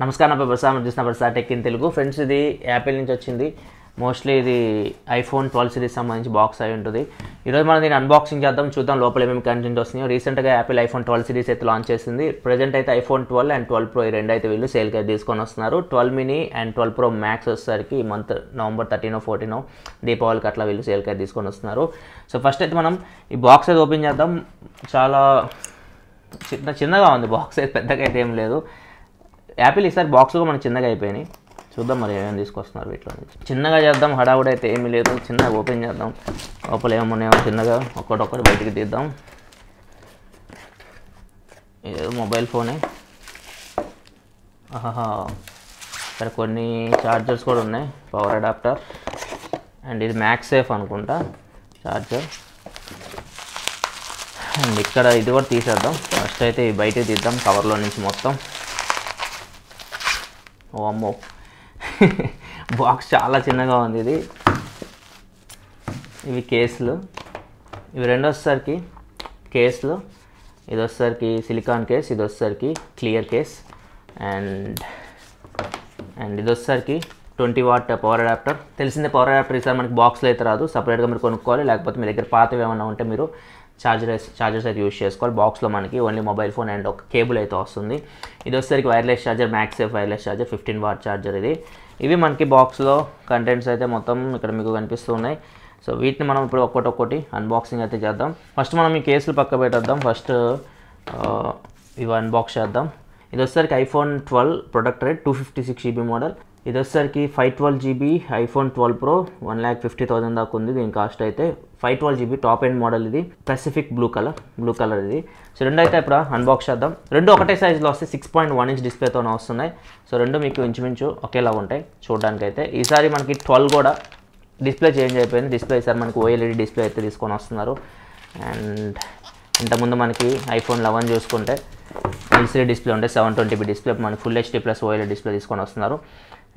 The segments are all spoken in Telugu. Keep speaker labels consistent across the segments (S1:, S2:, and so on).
S1: నమస్కారం నా పేరు ప్రసాద్ చూసిన Prasad tech in Telugu friends ఇది యాపిల్ నుంచి వచ్చింది మోస్ట్లీ ఇది ఐఫోన్ ట్వెల్వ్ సిరీస్ సంబంధించి బాక్స్ అయి ఉంటుంది ఈరోజు మనం దీన్ని అన్బాక్సింగ్ చేద్దాం చూద్దాం లోపల ఏమేమి కంటెంట్ వస్తున్నాయో రీసెంట్గా యాపిల్ ఐఫోన్ ట్వెల్వ్ సిరీస్ అయితే లాంచ్ చేసింది ప్రజెంట్ అయితే iPhone twelve and twelve pro ఈ రెండు అయితే వీళ్ళు సేల్కి అయితే తీసుకొని వస్తున్నారు twelve mini and twelve pro max వచ్చేసరికి ఈ మంత్ నవంబర్ థర్టీనో ఫోర్టీనో దీపావళికి అట్లా వీళ్ళు సేల్కి అయితే తీసుకొని వస్తున్నారు సో ఫస్ట్ అయితే మనం ఈ బాక్స్ అయితే ఓపెన్ చేద్దాం చాలా చిన్న చిన్నగా ఉంది బాక్స్ అయితే పెద్దగా అయితే ఏం లేదు యాపిల్ ఈసారి కూడా మనకి చిన్నగా అయిపోయినాయి చూద్దాం మరి ఏమేమి తీసుకొస్తున్నారు వీటిలో నుంచి చిన్నగా చేద్దాం హడావుడి అయితే ఏమీ లేదు చిన్నగా ఓపెన్ చేద్దాం లోపల ఏమున్నాయో చిన్నగా ఒక్కటొక్కటి బయటికి తీద్దాం ఏదో మొబైల్ ఫోనే ఆహా ఇక్కడ కొన్ని ఛార్జర్స్ కూడా ఉన్నాయి పవర్ అడాప్టర్ అండ్ ఇది మ్యాక్స్ సేఫ్ అనుకుంటా ఛార్జర్ అండ్ ఇక్కడ ఇది కూడా తీసేద్దాం ఫస్ట్ అయితే బయట తీద్దాం కవర్లో నుంచి మొత్తం ఓ అమ్మో బాక్స్ చాలా చిన్నగా ఉంది ఇది ఇవి కేసులు ఇవి రెండు వచ్చేసరికి కేసులు ఇది వచ్చేసరికి సిలికాన్ కేస్ ఇది వచ్చేసరికి క్లియర్ కేస్ అండ్ అండ్ ఇది వచ్చేసరికి ట్వంటీ వాట్ పవర్ అడాప్టర్ తెలిసిందే పవర్ అడాప్టర్ ఈసారి మనకి బాక్స్లో అయితే రాదు సపరేట్గా మీరు కొనుక్కోవాలి లేకపోతే మీ దగ్గర పాతవి ఏమైనా ఉంటే మీరు ఛార్జర్ ఛార్జర్స్ అయితే యూస్ చేసుకోవాలి బాక్స్లో మనకి ఓన్లీ మొబైల్ ఫోన్ అండ్ ఒక కేబుల్ అయితే వస్తుంది ఇది వచ్చేసరికి wireless charger MagSafe wireless charger fifteen watt charger ఇది ఇవి మనకి బాక్స్లో కంటెంట్స్ అయితే మొత్తం ఇక్కడ మీకు కనిపిస్తున్నాయి సో వీటిని మనం ఇప్పుడు ఒక్కటి ఒక్కటి అన్బాక్సింగ్ అయితే చేద్దాం ఫస్ట్ మనం ఈ కేసులు పక్క పెట్టేద్దాం ఫస్ట్ ఇవి అన్బాక్స్ చేద్దాం ఇది వచ్చేసరికి iPhone twelve product red two fifty six GB model ఇది వచ్చేసరికి five twelve GB iPhone twelve pro one lakh fifty thousand దాకా ఉంది దీని కాస్ట్ అయితే five twelve GB top end model ఇది pacific blue colour blue colour ఇది సో రెండు అయితే ఇప్పుడు అన్బాక్స్ చేద్దాం రెండు ఒకటే సైజులో వస్తే సిక్స్ పాయింట్ వన్ ఇంచ్ డిస్ప్లేతో వస్తున్నాయి సో రెండు మీకు ఇంచుమించు ఒకేలా ఉంటాయి చూడడానికి అయితే ఈసారి మనకి ట్వెల్వ్ కూడా డిస్ప్లే చేంజ్ అయిపోయింది డిస్ప్లే ఈసారి మనకి ఓఎల్ఈడి డిస్ప్లే అయితే తీసుకొని వస్తున్నారు అండ్ ఇంతకుముందు మనకి ఐఫోన్ లెవెన్ చూసుకుంటే ఎల్సీడీ డిస్ప్లే ఉంటే సెవెన్ ట్వంటీ బి డిస్ప్లే మనకి full HD plus OLED display తీసుకొని వస్తున్నారు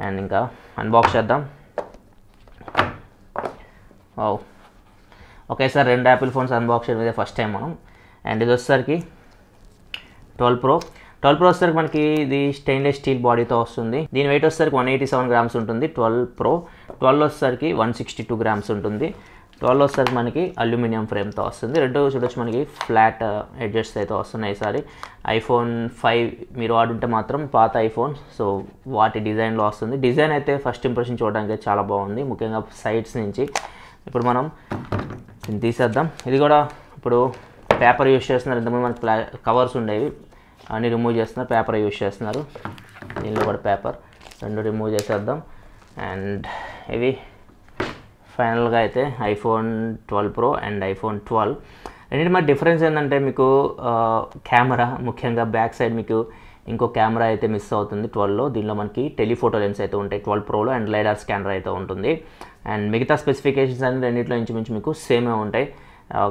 S1: అండ్ ఇంకా అన్బాక్స్ చేద్దాం ఓ ఒకేసారి రెండు యాపిల్ ఫోన్స్ అన్బాక్స్ చేయడం ఇదే ఫస్ట్ టైం మనం అండ్ ఇది వచ్చేసరికి ట్వెల్వ్ ప్రో ట్వెల్వ్ ప్రో వచ్చేసరికి మనకి ఇది స్టెయిన్లెస్ స్టీల్ బాడీతో వస్తుంది దీని వెయిట్ వచ్చేసరికి వన్ ఎయిటీ సెవెన్ గ్రామ్స్ ఉంటుంది ట్వెల్వ్ ప్రో ట్వెల్వ్ వచ్చేసరికి వన్ సిక్స్టీ టూ గ్రామ్స్ ఉంటుంది ట్వెల్వ్ వచ్చేసరికి మనకి అల్యూమినియం ఫ్రేమ్తో వస్తుంది రెండు చూడొచ్చు మనకి ఫ్లాట్ ఎడ్జెట్స్ uh, అయితే వస్తున్నాయి ఈసారి ఐఫోన్ ఫైవ్ మీరు వాడుంటే మాత్రం పాత ఐఫోన్ సో వాటి డిజైన్లో వస్తుంది డిజైన్ అయితే ఫస్ట్ ఇంప్రెషన్ చూడడానికి చాలా బాగుంది ముఖ్యంగా సైడ్స్ నుంచి ఇప్పుడు మనం దీన్ని తీసేద్దాం ఇది కూడా ఇప్పుడు పేపర్ యూస్ చేస్తున్నారు ఇంతకుముందు మనకి ప్లా కవర్స్ ఉండేవి అన్నీ రిమూవ్ చేస్తున్నారు పేపర్ యూస్ చేస్తున్నారు దీనిలో కూడా పేపర్ రెండు రిమూవ్ చేసేద్దాం అండ్ ఇవి ఫైనల్గా అయితే iPhone twelve pro and iPhone twelve రెండింటి మరి డిఫరెన్స్ ఏంటంటే మీకు కెమెరా ముఖ్యంగా బ్యాక్ సైడ్ మీకు ఇంకో కెమెరా అయితే మిస్ అవుతుంది ట్వెల్వ్లో దీనిలో మనకి టెలిఫోటో లెన్స్ అయితే ఉంటాయి ట్వెల్వ్ ప్రోలో అండ్ లైడార్ స్కానర్ అయితే ఉంటుంది అండ్ మిగతా స్పెసిఫికేషన్స్ అన్ని రెండింటిలో ఇంచుమించు మీకు సేమే ఉంటాయి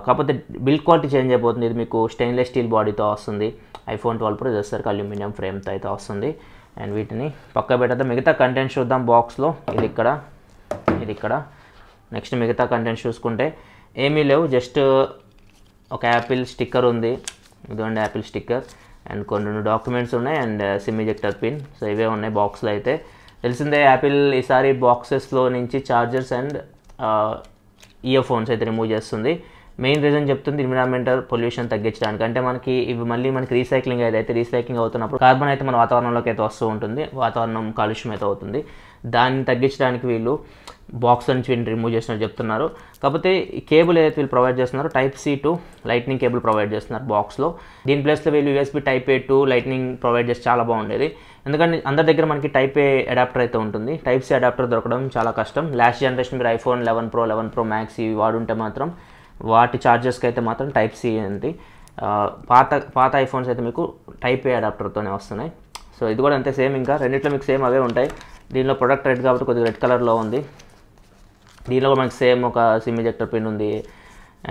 S1: కాకపోతే బిల్డ్ క్వాలిటీ చేంజ్ అయిపోతుంది ఇది మీకు స్టెయిన్లెస్ స్టీల్ బాడీతో వస్తుంది ఐఫోన్ ట్వెల్వ్ ప్రో చేస్తారు అల్యూమినియం ఫ్రేమ్తో అయితే వస్తుంది అండ్ వీటిని పక్క పెట్టద్దా మిగతా కంటెంట్ చూద్దాం బాక్స్లో ఇది ఇక్కడ ఇది ఇక్కడ నెక్స్ట్ మిగతా కంటెంట్ చూసుకుంటే ఏమీ లేవు జస్ట్ ఒక యాపిల్ స్టిక్కర్ ఉంది ఇదిగోండి యాపిల్ స్టిక్కర్ అండ్ కొన్ని డాక్యుమెంట్స్ ఉన్నాయి and SIM ejector pin so ఇవే ఉన్నాయి బాక్స్లో అయితే తెలిసిందే యాపిల్ ఈసారి బాక్సెస్లో నుంచి ఛార్జర్స్ అండ్ ఇయర్ ఫోన్స్ అయితే రిమూవ్ చేస్తుంది మెయిన్ రీజన్ చెప్తుంది ఎన్విరాన్మెంటల్ పొల్యూషన్ తగ్గించడానికి అంటే మనకి ఇవి మళ్ళీ మనకి రీసైక్లింగ్ ఏదైతే రీసైక్లింగ్ అవుతున్నప్పుడు కార్బన్ అయితే మన వాతావరణంలోకి అయితే వస్తూ ఉంటుంది వాతావరణం కాలుష్యం అయితే అవుతుంది దాన్ని తగ్గించడానికి వీళ్ళు బాక్స్ నుంచి వీళ్ళు రిమూవ్ చేసినట్టు చెప్తున్నారు కాకపోతే కేబుల్ ఏదైతే వీళ్ళు ప్రొవైడ్ చేస్తున్నారో type C to lightning cable provide చేస్తున్నారు బాక్స్లో దీని ప్లేస్లో వీళ్ళు USB type A to lightning provide చేస్తే చాలా బాగుండేది ఎందుకంటే అందరి దగ్గర మనకి టైప్ ఏ అడాప్టర్ అయితే ఉంటుంది టైప్ సి అడాప్టర్ దొరకడం చాలా కష్టం లాస్ట్ జనరేషన్ మీరు iPhone eleven pro eleven pro max ఇవి వాడుంటే మాత్రం వాటి ఛార్జెస్కి అయితే మాత్రం టైప్ సి అంది పాత పాత ఐఫోన్స్ అయితే మీకు టైప్ ఏ అడాప్టర్తోనే వస్తున్నాయి సో ఇది కూడా అంతే సేమ్ ఇంకా రెండిట్లో మీకు సేమ్ అవే ఉంటాయి దీనిలో ప్రొడక్ట్ రెడ్ కాబట్టి కొద్దిగా రెడ్ కలర్లో ఉంది దీనిలో మనకి సేమ్ ఒక సిమ్ ఎజెక్టర్ పిన్ ఉంది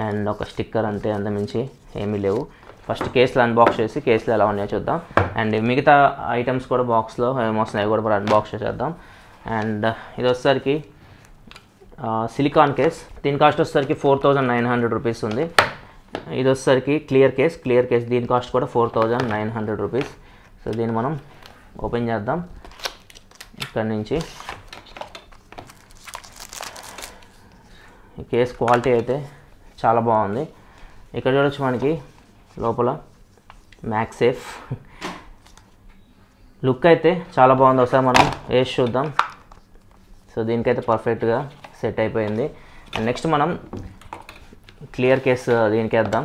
S1: అండ్ ఒక స్టిక్కర్ అంతే మించి ఏమీ లేవు ఫస్ట్ కేసులు అన్బాక్స్ చేసి కేసులు ఎలా ఉన్నాయో చూద్దాం అండ్ మిగతా ఐటమ్స్ కూడా బాక్స్లో ఏమొస్తున్నాయి కూడా అన్బాక్స్ చేసేద్దాం అండ్ ఇది వచ్చేసరికి సిలికాన్ కేస్ దీని కాస్ట్ వచ్చేసరికి four thousand nine hundred rupees ఉంది ఇది వచ్చేసరికి క్లియర్ కేస్ క్లియర్ కేస్ దీని కాస్ట్ కూడా four thousand nine hundred rupees so దీన్ని మనం ఓపెన్ చేద్దాం ఇక్కడ నుంచి కేస్ క్వాలిటీ అయితే చాలా బాగుంది ఇక్కడ చూడొచ్చు మనకి లోపల మ్యాక్సేఫ్ లుక్ అయితే చాలా బాగుంది ఒకసారి మనం వేసి చూద్దాం సో దీనికైతే పర్ఫెక్ట్గా సెట్ అయిపోయింది నెక్స్ట్ మనం క్లియర్ కేస్ దీనికి వేద్దాం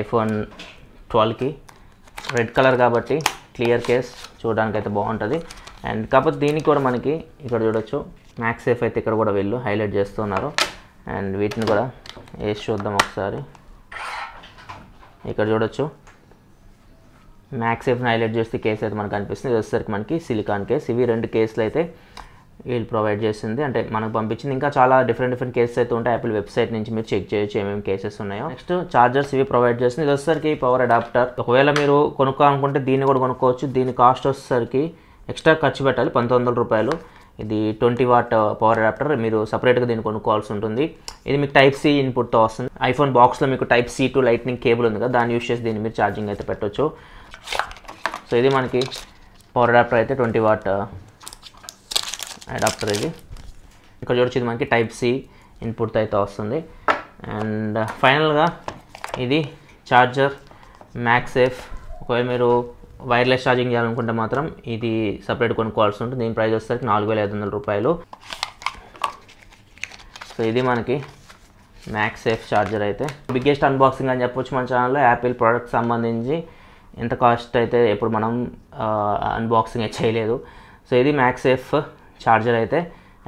S1: ఐఫోన్ ట్వెల్వ్కి రెడ్ కలర్ కాబట్టి క్లియర్ కేస్ చూడడానికి అయితే బాగుంటుంది అండ్ కాకపోతే దీనికి కూడా మనకి ఇక్కడ చూడొచ్చు మ్యాక్స్ సేఫ్ అయితే ఇక్కడ కూడా వెళ్ళు హైలైట్ చేస్తున్నారు అండ్ వీటిని కూడా వేసి చూద్దాం ఒకసారి ఇక్కడ చూడొచ్చు మ్యాక్స్ సేఫ్ని హైలైట్ చేస్తే కేసు అయితే మనకు అనిపిస్తుంది వచ్చేసరికి మనకి సిలికాన్ కేస్ ఇవి రెండు కేసులు అయితే వీళ్ళు ప్రొవైడ్ చేసింది అంటే మనకు పంపించింది ఇంకా చాలా డిఫరెంట్ డిఫరెంట్ కేసెస్ అయితే ఉంటాయి యాపిల్ వెబ్సైట్ నుంచి మీరు చెక్ చేయొచ్చు ఏమేమి కేసెస్ ఉన్నాయో నెక్స్ట్ చార్జర్స్ ఇవి ప్రొవైడ్ చేసింది ఇది వచ్చేసరికి పవర్ అడాప్టర్ ఒకవేళ మీరు కొనుక్కోవాలనుకుంటే దీన్ని కూడా కొనుక్కోవచ్చు దీని కాస్ట్ వచ్చేసరికి ఎక్స్ట్రా ఖర్చు పెట్టాలి పంతొమ్మిది రూపాయలు ఇది ట్వంటీ వాట్ పవర్ అడాప్టర్ మీరు సపరేట్గా దీన్ని కొనుక్కోవాల్సి ఉంటుంది ఇది మీకు టైప్ సి ఇన్పుట్తో వస్తుంది ఐఫోన్ బాక్స్లో మీకు type C to lightning cable ఉంది కదా దాన్ని యూస్ చేసి దీన్ని మీరు ఛార్జింగ్ అయితే పెట్టవచ్చు సో ఇది మనకి పవర్ అడాప్టర్ అయితే ట్వంటీ వాట్ అడాప్టర్ ఇది ఇక్కడ చూడొచ్చు ఇది మనకి టైప్ సి ఇన్పుట్ అయితే వస్తుంది అండ్ ఫైనల్గా uh, ఇది ఛార్జర్ మ్యాక్సేఫ్ ఒకవేళ మీరు వైర్లెస్ ఛార్జింగ్ చేయాలనుకుంటే మాత్రం ఇది సపరేట్ కొనుక్కోవాల్సి ఉంటుంది దీని ప్రైస్ వచ్చేసరికి నాలుగు వేల ఐదు వందల రూపాయలు సో ఇది మనకి మ్యాక్స్ సేఫ్ ఛార్జర్ అయితే బిగ్గెస్ట్ అన్బాక్సింగ్ అని చెప్పొచ్చు మన ఛానల్లో యాపిల్ ప్రోడక్ట్ సంబంధించి ఎంత కాస్ట్ అయితే ఎప్పుడు మనం అన్బాక్సింగ్ uh, చేయలేదు సో ఇది మ్యాక్స్ సేఫ్ ఛార్జర్ అయితే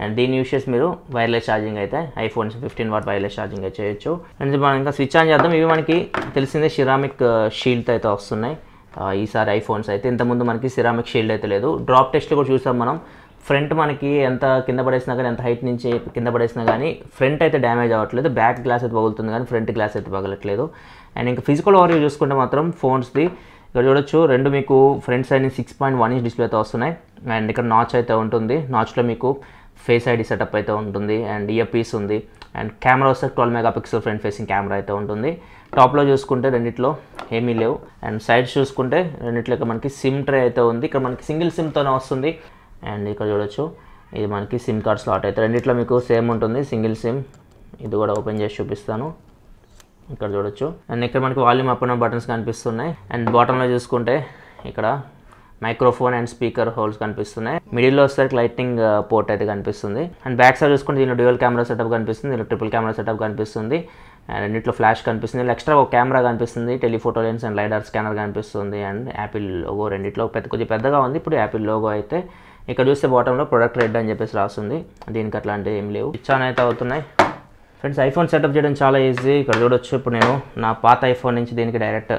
S1: అండ్ దీని యూస్ చేసి మీరు వైర్లెస్ ఛార్జింగ్ అయితే iPhones fifteen watt wireless charging అయితే చేయొచ్చు అండ్ మనం ఇంకా స్విచ్ ఆన్ చేద్దాం ఇవి మనకి తెలిసిందే సిరామిక్ షీల్డ్తో uh, అయితే వస్తున్నాయి ఈసారి ఐఫోన్స్ అయితే ఇంతకుముందు మనకి సిరామిక్ షీల్డ్ అయితే లేదు డ్రాప్ టెస్ట్లు కూడా చూసాం మనం ఫ్రంట్ మనకి ఎంత కింద పడేసినా కానీ ఎంత హైట్ నుంచి కింద పడేసినా కానీ ఫ్రంట్ అయితే డ్యామేజ్ అవ్వట్లేదు బ్యాక్ గ్లాస్ అయితే పగులుతుంది కానీ ఫ్రంట్ గ్లాస్ అయితే పగలట్లేదు అండ్ ఇంకా ఫిజికల్ ఓవర్ చూసుకుంటే మాత్రం ఫోన్స్ది ఇక్కడ చూడొచ్చు రెండు మీకు front side six point one inch display అయితే వస్తున్నాయి అండ్ ఇక్కడ నాచ్ అయితే ఉంటుంది నాచ్లో మీకు ఫేస్ ఐడి సెటప్ అయితే ఉంటుంది అండ్ ఇయర్ పీస్ ఉంది అండ్ కెమెరా వస్తే twelve megapixel front facing camera అయితే ఉంటుంది టాప్లో చూసుకుంటే రెండిట్లో ఏమీ లేవు అండ్ సైడ్స్ చూసుకుంటే రెండిట్లో మనకి సిమ్ ట్రే అయితే ఉంది ఇక్కడ మనకి సింగిల్ సిమ్తోనే వస్తుంది అండ్ ఇక్కడ చూడొచ్చు ఇది మనకి సిమ్ కార్డ్ స్లాట్ అయితే రెండిట్లో మీకు సేమ్ ఉంటుంది సింగిల్ సిమ్ ఇది కూడా ఓపెన్ చేసి చూపిస్తాను ఇక్కడ చూడొచ్చు అండ్ ఇక్కడ మనకి వాల్యూమ్ అప్ అండ్ బటన్స్ కనిపిస్తున్నాయి అండ్ బాటంలో చూసుకుంటే ఇక్కడ మైక్రోఫోన్ అండ్ స్పీకర్ హోల్స్ కనిపిస్తున్నాయి మిడిల్లో వచ్చేసరికి లైటింగ్ పోర్ట్ అయితే కనిపిస్తుంది అండ్ బ్యాక్ సైడ్ చూసుకుంటే దీనిలో డ్యూయల్ కెమెరా సెటప్ కనిపిస్తుంది దీనిలో ట్రిపుల్ కెమెరా సెటప్ కనిపిస్తుంది అండ్ అన్నింటిలో ఫ్లాష్ కనిపిస్తుంది ఎక్స్ట్రా ఒక కెమెరా కనిపిస్తుంది telephoto lens and LiDAR scanner కనిపిస్తుంది అండ్ యాపిల్ లోగో రెండిట్లో పెద్ద కొద్దిగా పెద్దగా ఉంది ఇప్పుడు యాపిల్ లోగో అయితే ఇక్కడ చూస్తే బాటంలో ప్రొడక్ట్ రెడ్ అని చెప్పేసి రాస్తుంది దీనికి అట్లాంటివి ఏం లేవు స్విచ్ అయితే అవుతున్నాయి ఫ్రెండ్స్ ఐఫోన్ సెటప్ చేయడం చాలా ఈజీ ఇక్కడ చూడొచ్చు ఇప్పుడు నేను నా పాత ఐఫోన్ నుంచి దీనికి డైరెక్ట్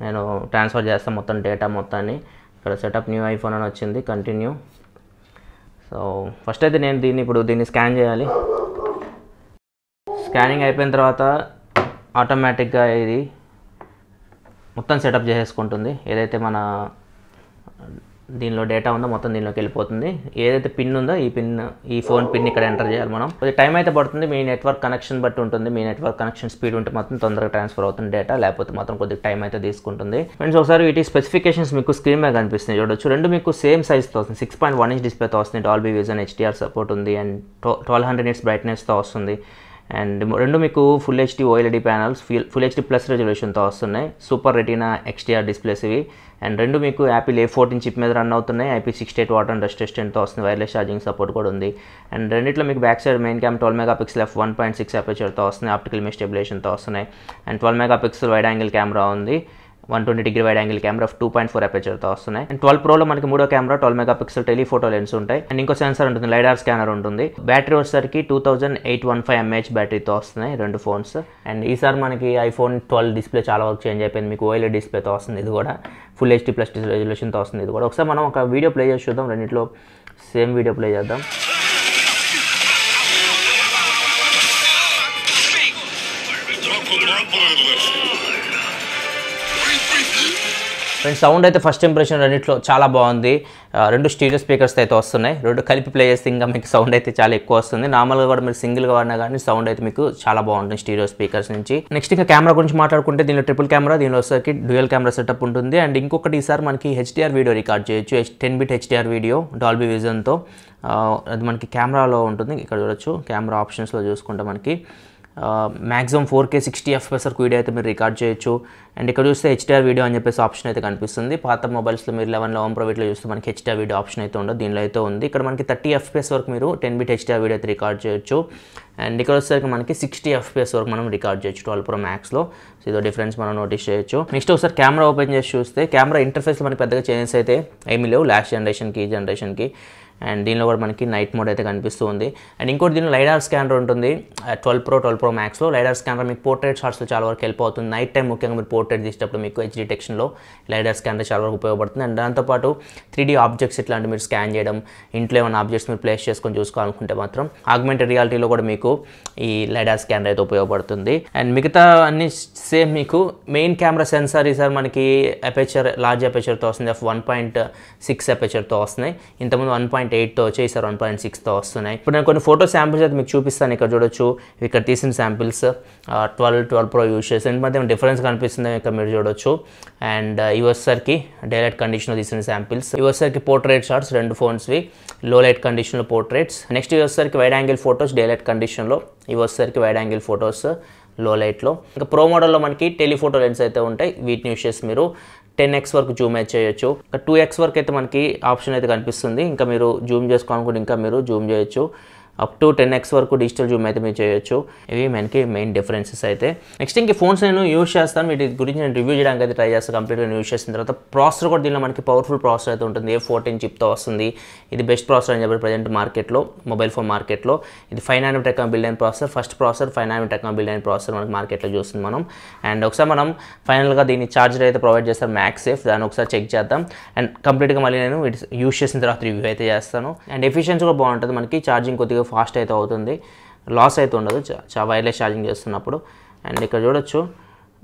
S1: నేను ట్రాన్స్ఫర్ చేస్తాను మొత్తం డేటా మొత్తాన్ని ఇక్కడ సెటప్ న్యూ ఐఫోన్ అని వచ్చింది కంటిన్యూ సో ఫస్ట్ అయితే నేను దీన్ని ఇప్పుడు దీన్ని స్కాన్ చేయాలి స్కానింగ్ అయిపోయిన తర్వాత ఆటోమేటిక్గా ఇది మొత్తం సెటప్ చేసేసుకుంటుంది ఏదైతే మన దీనిలో డేటా ఉందో మొత్తం దీనిలోకి వెళ్ళిపోతుంది ఏదైతే పిన్ ఉందో ఈ పిన్ ఈ ఫోన్ పిన్ ఇక్కడ ఎంటర్ చేయాలి మనం కొద్దిగా టైం అయితే పడుతుంది మీ నెట్వర్క్ కనెక్షన్ బట్టి ఉంటుంది మీ నెట్వర్క్ కనెక్షన్ స్పీడ్ ఉంటే మాత్రం తొందరగా ట్రాన్స్ఫర్ అవుతుంది డేటా లేకపోతే మాత్రం కొద్దిగా టైం అయితే తీసుకుంటుంది ఫ్రెండ్స్ ఒకసారి వీటి స్పెసిఫికేషన్స్ మీకు స్క్రీన్ మీద కనిపిస్తుంది చూడొచ్చు రెండు మీకు సేమ్ సైజ్తో వస్తుంది సిక్స్ పాయింట్ వన్ ఇంచ్ డిస్ప్లేతో వస్తుంది డాల్బీ విజన్ హెచ్డిఆర్ సపోర్ట్ ఉంది అండ్ ట్వెల్వ్ హండ్రెడ్ ఇట్స్ బ్రైట్నెస్తో వస్తుంది అండ్ రెండు మీకు full HD OLED panels full full HD plus రెజల్యూషన్తో వస్తున్నాయి సూపర్ రెటీనా ఎక్స్టీఆర్ డిస్ప్లేస్ ఇవి అండ్ రెండు మీకు యాపిల్ ఏ ఫోర్టీన్ చిప్ మీద రన్ అవుతున్నాయి IP sixty eight water and రెస్టెస్టెంట్తో వస్తుంది వైర్లెస్ ఛార్జింగ్ సపోర్ట్ కూడా ఉంది అండ్ రెండిట్లో మీకు back side main cam twelve mega pixel f one point six అపేచర్తో వస్తున్నాయి ఆప్టికల్ స్టెబిలేషన్తో వస్తున్నాయి and twelve megapixel wide angle camera ఉంది one twenty degree wide angle camera two point four అపేచర్తో వస్తున్నాయి అండ్ ట్వెల్వ్ ప్రోలో మనకి మూడో camera twelve megapixel telephoto lens ఉంటాయి అండ్ ఇంకో సెన్సర్ ఉంటుంది లైడార్ స్కానర్ ఉంటుంది బ్యాటరీ వచ్చేసరికి two thousand eight one five M బ్యాటరీతో వస్తున్నాయి రెండు ఫోన్స్ అండ్ ఈసారి మనకి ఐఫోన్ ట్వెల్వ్ డిస్ప్లే చాలా వరకు చేంజ్ అయిపోయింది మీకు ఓఎల్ఈ డిస్ప్లేతో e వస్తుంది ఇది కూడా ఫుల్ హెచ్డీ ప్లస్ రెజల్యూషన్తో వస్తుంది ఇది కూడా ఒకసారి మనం ఒక వీడియో ప్లే చేసి చూద్దాం రెండింటిలో సేమ్ వీడియో ప్లే చేద్దాం ఫ్రెండ్స్ సౌండ్ అయితే ఫస్ట్ ఇంప్రెషన్ రెండింటిలో చాలా బాగుంది రెండు స్టీరియో స్పీకర్స్ అయితే వస్తున్నాయి రెండు కలిపి ప్లే చేస్తే ఇంకా మీకు సౌండ్ అయితే చాలా ఎక్కువ వస్తుంది నార్మల్గా కూడా మీరు సింగిల్గా వాడినా కానీ సౌండ్ అయితే మీకు చాలా బాగుంటుంది స్టీరియో స్పీకర్స్ నుంచి నెక్స్ట్ ఇంకా కెమెరా గురించి మాట్లాడుకుంటే దీనిలో ట్రిపుల్ కెమెరా దీనిలో వచ్చేసరికి డ్యూయల్ కెమెరా సెటప్ ఉంటుంది అండ్ ఇంకొకటి ఈసారి మనకి హెచ్డిఆర్ వీడియో రికార్డ్ చేయొచ్చు ten bit HDR video Dolby విజన్తో అది మనకి కెమెరాలో ఉంటుంది ఇక్కడ చూడొచ్చు కెమెరా ఆప్షన్స్లో చూసుకుంటే మనకి maximum four K sixty fps వరకు వీడియో అయితే మీరు రికార్డ్ చేయొచ్చు అండ్ ఇక్కడ చూస్తే హెచ్డిఆర్ వీడియో అని చెప్పేసి ఆప్షన్ అయితే కనిపిస్తుంది పాత మొబైల్స్లో మీరు లెవెన్ లెవెన్ ప్రోవిట్లో చూస్తే మనకి హెచ్డిఆర్ వీడియో ఆప్షన్ అయితే ఉండదు దీనిలో అయితే ఉంది ఇక్కడ మనకి థర్టీ ఎఫ్పిఎస్ వరకు మీరు టెన్ బిట్ హెచ్డిఆర్ వీడియో అయితే రికార్డ్ చేయొచ్చు అండ్ ఇక్కడ వచ్చేసరికి మనకి సిక్స్టీ ఎఫ్పిఎస్ వరకు మనం రికార్డ్ చేయొచ్చు ట్వెల్వ్ ప్రో మ్యాక్స్లో సో ఇదో డిఫరెన్స్ మనం నోటీస్ చేయొచ్చు నెక్స్ట్ ఒకసారి కెమెరా ఓపెన్ చేసి చూస్తే కెమెరా ఇంటర్ఫేస్లో మనకి పెద్దగా చేంజెస్ అయితే ఏమీ లేవు లాస్ట్ జనరేషన్కి ఈ జనరేషన్కి అండ్ దీనిలో కూడా మనకి నైట్ మోడ్ అయితే కనిపిస్తుంది అండ్ ఇంకోటి దీనిలో లైడార్ స్కానర్ ఉంటుంది ట్వెల్వ్ ప్రో ట్వెల్వ్ ప్రో మ్యాక్స్లో లైడార్ స్కానర్ మీకు పోర్ట్రేట్ షాట్స్లో చాలా వరకు హెల్ప్ అవుతుంది నైట్ టైం ముఖ్యంగా మీరు పోర్ట్రేట్ తీసేటప్పుడు మీకు హెచ్ డిటెక్షన్లో లైడార్ స్కానర్ చాలా వరకు ఉపయోగపడుతుంది అండ్ దాంతోపాటు త్రీ డీ ఆబ్జెక్ట్స్ ఇట్లాంటి మీరు స్కాన్ చేయడం ఇంట్లో ఏమైనా ఆబ్జెక్ట్స్ మీరు ప్లేస్ చేసుకొని చూసుకోవాలనుకుంటే మాత్రం ఆగ్మెంటెడ్ రియాలిటీలో కూడా మీకు ఈ లైడార్ స్కానర్ అయితే ఉపయోగపడుతుంది అండ్ మిగతా అన్ని సేమ్ మీకు మెయిన్ కెమెరా సెన్సార్ ఈసారి మనకి అపెచర్ లార్జ్ అపెచర్తో వస్తుంది ఎఫ్ వన్ పాయింట్ సిక్స్ అపెచర్తో వస్తున్నాయి ఇంతకుముందు వన్ పాయింట్ పాయింట్ ఎయిట్తో వచ్చేసి వన్ పాయింట్ సిక్స్తో వస్తున్నాయి ఇప్పుడు నేను కొన్ని ఫోటో శాంపిల్స్ అయితే మీకు చూపిస్తాను ఇక్కడ చూడొచ్చు ఇక్కడ తీసిన samples twelve twelve pro use చేసి మధ్య డిఫరెన్స్ కనిపిస్తుంది ఇక్కడ మీరు చూడొచ్చు అండ్ ఇవి వచ్చేసరికి డైలైట్ కండిషన్లో తీసిన శాంపిల్స్ ఈ వచ్చేసరికి పోర్ట్రేట్ షాట్స్ రెండు ఫోన్స్వి లో లైట్ కండిషన్లో పోర్ట్రేట్స్ నెక్స్ట్ ఈ వచ్చేసరికి వైడ్ యాంగిల్ ఫోటోస్ డైలైట్ కండిషన్లో ఇవి వైడ్ యాంగిల్ ఫోటోస్ లో లైట్లో ఇంకా ప్రో మోడల్లో మనకి టెలిఫోటో లెన్స్ అయితే ఉంటాయి వీటిని యూస్ చేసి మీరు టెన్ ఎక్స్ వరకు జూమ్ అయితే చేయొచ్చు టూ ఎక్స్ వరకు అయితే మనకి ఆప్షన్ అయితే కనిపిస్తుంది ఇంకా మీరు జూమ్ చేసుకోవాలనుకుంటే ఇంకా మీరు జూమ్ చేయొచ్చు అప్ టు టెన్ ఎక్స్ వరకు డిజిటల్ జూమ్ అయితే మీరు చేయొచ్చు ఇవి మనకి మెయిన్ డిఫరెన్సెస్ అయితే నెక్స్ట్ ఇంక ఫోన్స్ నేను యూజ్ చేస్తాను వీటి గురించి నేను రివ్యూ చేయడానికి అయితే ట్రై చేస్తాను కంప్లీట్గా యూజ్ చేసిన తర్వాత ప్రాసెసర్ కూడా దీనిలో మనకి పవర్ఫుల్ ప్రాసెసర్ అయితే ఉంటుంది ఏ ఫోర్టీన్ చిప్తో వస్తుంది ఇది బెస్ట్ ప్రాసెసర్ అని చెప్పి ప్రజెంట్ మార్కెట్లో మొబైల్ ఫోన్ మార్కెట్లో ఇది ఫైవ్ నైన్ టెక్ బిల్డ్ అయిన processor first processor five nine tech build అయిన ప్రాసెసర్ మనకి మార్కెట్లో చూస్తుంది మనం అండ్ ఒకసారి మనం ఫైనల్గా దీన్ని ఛార్జర్ అయితే ప్రొవైడ్ చేస్తారు మ్యాక్స్ సేఫ్ దాన్ని ఒకసారి చెక్ చేద్దాం అండ్ కంప్లీట్గా మళ్ళీ నేను యూజ్ చేసిన తర్వాత రివ్యూ అయితే చేస్తాను అండ్ ఎఫిషియన్సీ కూడా బాగుంటుంది మనకి ఛార్జింగ్ కొద్దిగా ఫాస్ట్ అయితే అవుతుంది లాస్ అయితే ఉండదు వైర్లెస్ ఛార్జింగ్ చేస్తున్నప్పుడు అండ్ ఇక్కడ చూడొచ్చు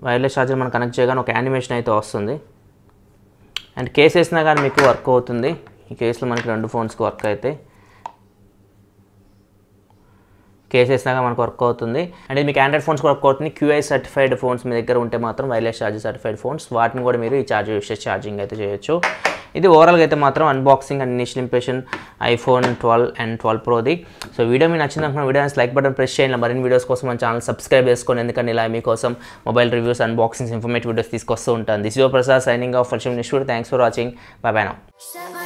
S1: వైర్లెస్ ఛార్జర్ మనం కనెక్ట్ చేయగానే ఒక యానిమేషన్ అయితే వస్తుంది అండ్ కేస్ వేసినా కానీ మీకు వర్క్ అవుతుంది ఈ కేసులో మనకి రెండు ఫోన్స్కి వర్క్ అయితే కేస్ వేసినాక మనకు వర్క్ అవుతుంది అండ్ మీకు ఆండ్రాయిడ్ ఫోన్స్ వర్క్ అవుతుంది క్యూఐ సర్టిఫైడ్ ఫోన్స్ మీ దగ్గర ఉంటే మాత్రం వైర్లెస్ ఛార్జర్ సర్టిఫైడ్ ఫోన్స్ వాటిని కూడా మీరు ఈ ఛార్జర్ యూస్ చేసి ఛార్జింగ్ అయితే చేయొచ్చు ఇది ఓవరాల్గా అయితే మాత్రం unboxing and initial impression iPhone twelve and twelve ప్రోది సో వీడియో మీకు నచ్చింది అనుకున్న వీడియో లైక్ బటన్ ప్రెస్ చేయండి మరిన్ని వీడియోస్ కోసం మన ఛానల్ సబ్స్క్రైబ్ చేసుకోండి ఎందుకంటే ఇలా మీకోసం mobile reviews unboxings informative videos తీసుకొస్తూ ఉంటాను this Prasad signing off for Nishtur thanks for watching bye నా